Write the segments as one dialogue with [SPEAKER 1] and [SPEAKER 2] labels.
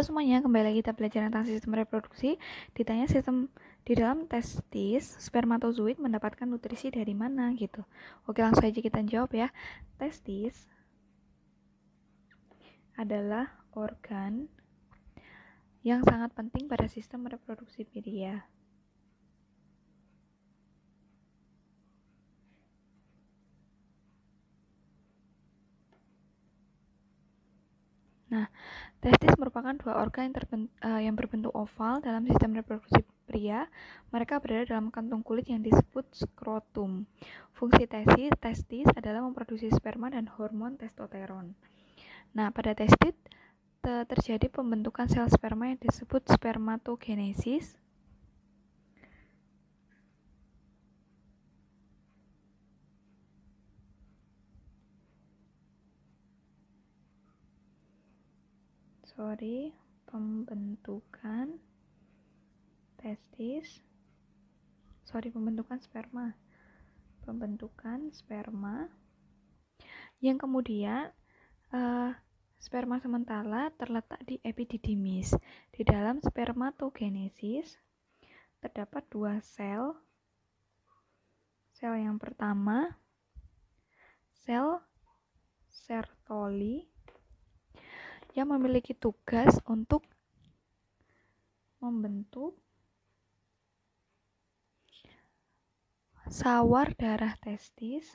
[SPEAKER 1] Halo semuanya, kembali lagi kita belajar tentang sistem reproduksi. Ditanya sistem di dalam testis, spermatozoid mendapatkan nutrisi dari mana gitu. Oke, langsung aja kita jawab ya. Testis adalah organ yang sangat penting pada sistem reproduksi pria. Testis merupakan dua organ yang, uh, yang berbentuk oval dalam sistem reproduksi pria. Mereka berada dalam kantung kulit yang disebut skrotum. Fungsi testis, testis adalah memproduksi sperma dan hormon testosteron. Nah, pada testis terjadi pembentukan sel sperma yang disebut spermatogenesis sorry pembentukan testis sorry pembentukan sperma pembentukan sperma yang kemudian uh, sperma sementara terletak di epididimis di dalam spermatogenesis terdapat dua sel sel yang pertama sel sertoli yang memiliki tugas untuk membentuk sawar darah testis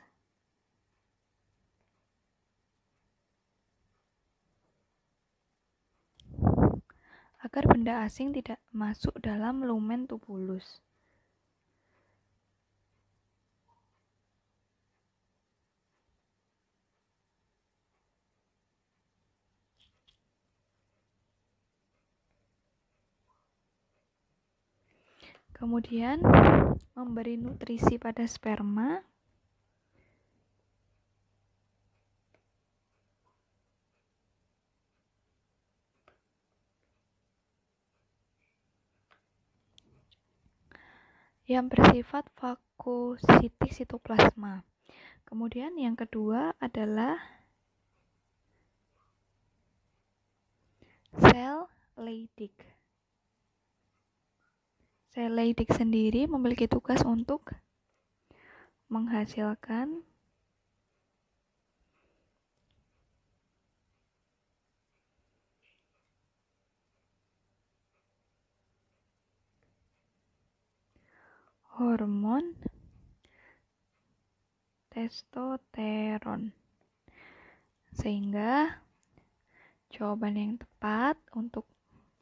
[SPEAKER 1] agar benda asing tidak masuk dalam lumen tubulus. kemudian memberi nutrisi pada sperma yang bersifat vakusitik sitoplasma. Kemudian yang kedua adalah sel Leydig. Seledik sendiri memiliki tugas untuk menghasilkan hormon testosteron sehingga jawaban yang tepat untuk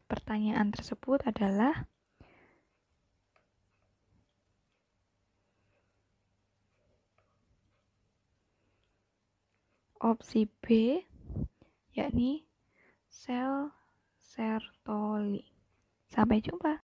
[SPEAKER 1] pertanyaan tersebut adalah opsi B yakni sel sertoli. Sampai jumpa.